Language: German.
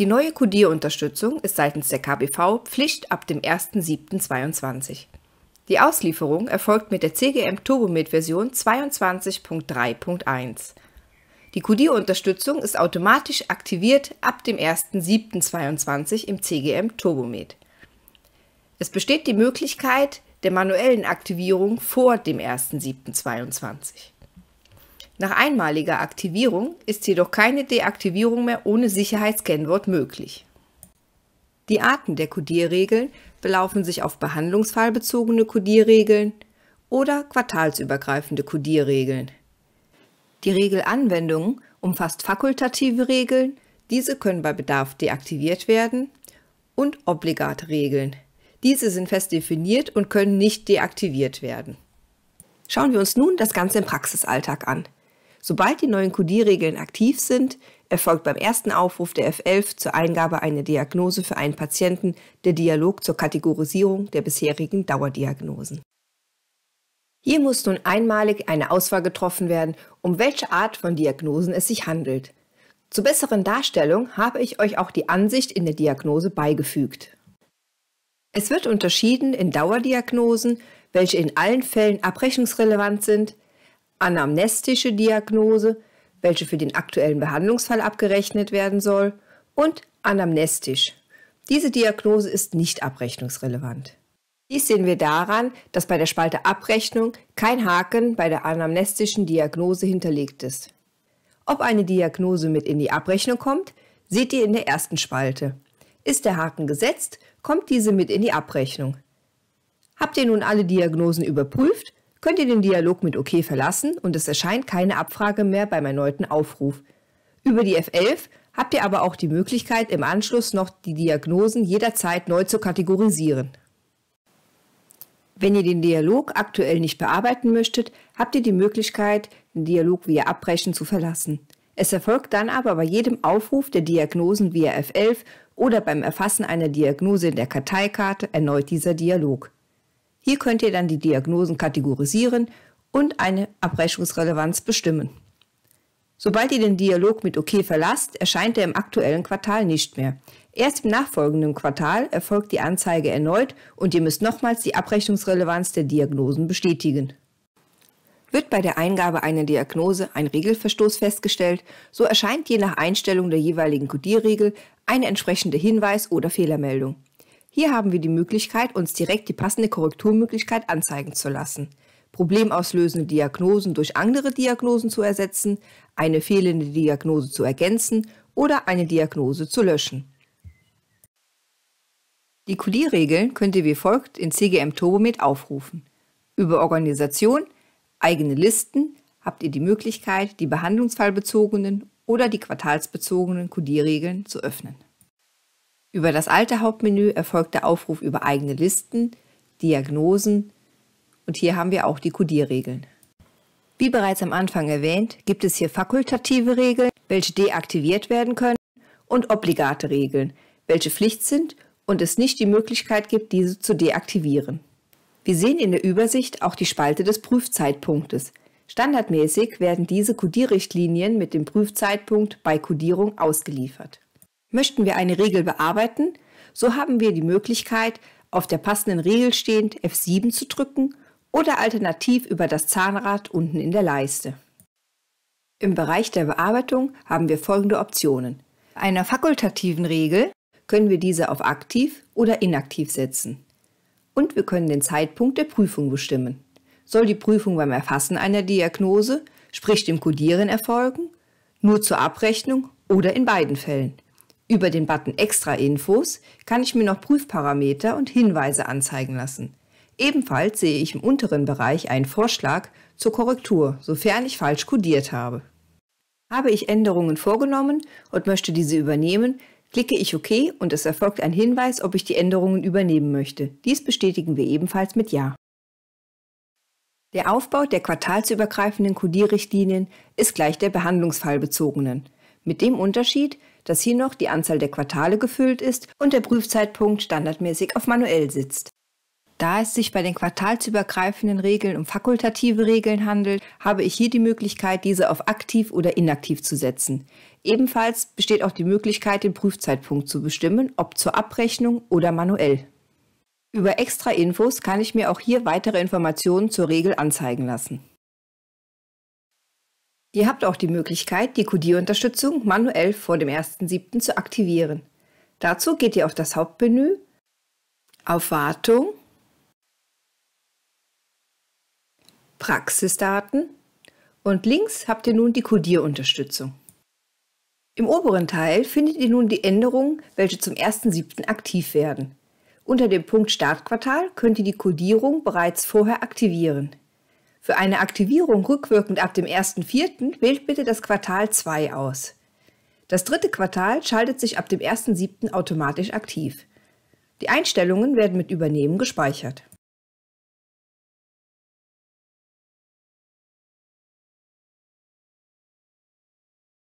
Die neue Codierunterstützung ist seitens der KBV Pflicht ab dem 01.07.2022. Die Auslieferung erfolgt mit der CGM Turbomed-Version 22.3.1. Die Codierunterstützung ist automatisch aktiviert ab dem 01.07.2022 im CGM Turbomed. Es besteht die Möglichkeit der manuellen Aktivierung vor dem 01.07.2022. Nach einmaliger Aktivierung ist jedoch keine Deaktivierung mehr ohne Sicherheitskennwort möglich. Die Arten der Codierregeln belaufen sich auf behandlungsfallbezogene Codierregeln oder quartalsübergreifende Codierregeln. Die Regelanwendung umfasst fakultative Regeln, diese können bei Bedarf deaktiviert werden, und obligate Regeln. Diese sind fest definiert und können nicht deaktiviert werden. Schauen wir uns nun das Ganze im Praxisalltag an. Sobald die neuen Codierregeln aktiv sind, erfolgt beim ersten Aufruf der F11 zur Eingabe einer Diagnose für einen Patienten der Dialog zur Kategorisierung der bisherigen Dauerdiagnosen. Hier muss nun einmalig eine Auswahl getroffen werden, um welche Art von Diagnosen es sich handelt. Zur besseren Darstellung habe ich euch auch die Ansicht in der Diagnose beigefügt. Es wird unterschieden in Dauerdiagnosen, welche in allen Fällen abrechnungsrelevant sind, anamnestische Diagnose, welche für den aktuellen Behandlungsfall abgerechnet werden soll, und anamnestisch. Diese Diagnose ist nicht abrechnungsrelevant. Dies sehen wir daran, dass bei der Spalte Abrechnung kein Haken bei der anamnestischen Diagnose hinterlegt ist. Ob eine Diagnose mit in die Abrechnung kommt, seht ihr in der ersten Spalte. Ist der Haken gesetzt, kommt diese mit in die Abrechnung. Habt ihr nun alle Diagnosen überprüft, könnt ihr den Dialog mit OK verlassen und es erscheint keine Abfrage mehr beim erneuten Aufruf. Über die F11 habt ihr aber auch die Möglichkeit, im Anschluss noch die Diagnosen jederzeit neu zu kategorisieren. Wenn ihr den Dialog aktuell nicht bearbeiten möchtet, habt ihr die Möglichkeit, den Dialog via Abbrechen zu verlassen. Es erfolgt dann aber bei jedem Aufruf der Diagnosen via F11 oder beim Erfassen einer Diagnose in der Karteikarte erneut dieser Dialog. Hier könnt ihr dann die Diagnosen kategorisieren und eine Abrechnungsrelevanz bestimmen. Sobald ihr den Dialog mit OK verlasst, erscheint er im aktuellen Quartal nicht mehr. Erst im nachfolgenden Quartal erfolgt die Anzeige erneut und ihr müsst nochmals die Abrechnungsrelevanz der Diagnosen bestätigen. Wird bei der Eingabe einer Diagnose ein Regelverstoß festgestellt, so erscheint je nach Einstellung der jeweiligen Codierregel ein entsprechender Hinweis oder Fehlermeldung. Hier haben wir die Möglichkeit, uns direkt die passende Korrekturmöglichkeit anzeigen zu lassen. Problemauslösende Diagnosen durch andere Diagnosen zu ersetzen, eine fehlende Diagnose zu ergänzen oder eine Diagnose zu löschen. Die qd regeln könnt ihr wie folgt in CGM Turbomed aufrufen. Über Organisation, eigene Listen habt ihr die Möglichkeit, die behandlungsfallbezogenen oder die quartalsbezogenen QD-Regeln zu öffnen. Über das alte Hauptmenü erfolgt der Aufruf über eigene Listen, Diagnosen und hier haben wir auch die Codierregeln. Wie bereits am Anfang erwähnt, gibt es hier fakultative Regeln, welche deaktiviert werden können und obligate Regeln, welche Pflicht sind und es nicht die Möglichkeit gibt, diese zu deaktivieren. Wir sehen in der Übersicht auch die Spalte des Prüfzeitpunktes. Standardmäßig werden diese Codierrichtlinien mit dem Prüfzeitpunkt bei Codierung ausgeliefert. Möchten wir eine Regel bearbeiten, so haben wir die Möglichkeit, auf der passenden Regel stehend F7 zu drücken oder alternativ über das Zahnrad unten in der Leiste. Im Bereich der Bearbeitung haben wir folgende Optionen. Einer fakultativen Regel können wir diese auf aktiv oder inaktiv setzen. Und wir können den Zeitpunkt der Prüfung bestimmen. Soll die Prüfung beim Erfassen einer Diagnose, sprich dem Codieren erfolgen, nur zur Abrechnung oder in beiden Fällen? Über den Button Extra Infos kann ich mir noch Prüfparameter und Hinweise anzeigen lassen. Ebenfalls sehe ich im unteren Bereich einen Vorschlag zur Korrektur, sofern ich falsch kodiert habe. Habe ich Änderungen vorgenommen und möchte diese übernehmen, klicke ich OK und es erfolgt ein Hinweis, ob ich die Änderungen übernehmen möchte. Dies bestätigen wir ebenfalls mit Ja. Der Aufbau der quartalsübergreifenden Codierrichtlinien ist gleich der behandlungsfallbezogenen, mit dem Unterschied, dass hier noch die Anzahl der Quartale gefüllt ist und der Prüfzeitpunkt standardmäßig auf manuell sitzt. Da es sich bei den quartalsübergreifenden Regeln um fakultative Regeln handelt, habe ich hier die Möglichkeit, diese auf aktiv oder inaktiv zu setzen. Ebenfalls besteht auch die Möglichkeit, den Prüfzeitpunkt zu bestimmen, ob zur Abrechnung oder manuell. Über extra Infos kann ich mir auch hier weitere Informationen zur Regel anzeigen lassen. Ihr habt auch die Möglichkeit, die Codierunterstützung manuell vor dem 1.7. zu aktivieren. Dazu geht ihr auf das Hauptmenü, auf Wartung, Praxisdaten und links habt ihr nun die Codierunterstützung. Im oberen Teil findet ihr nun die Änderungen, welche zum 1.7. aktiv werden. Unter dem Punkt Startquartal könnt ihr die Codierung bereits vorher aktivieren. Für eine Aktivierung rückwirkend ab dem 1.4. wählt bitte das Quartal 2 aus. Das dritte Quartal schaltet sich ab dem 1.7. automatisch aktiv. Die Einstellungen werden mit Übernehmen gespeichert.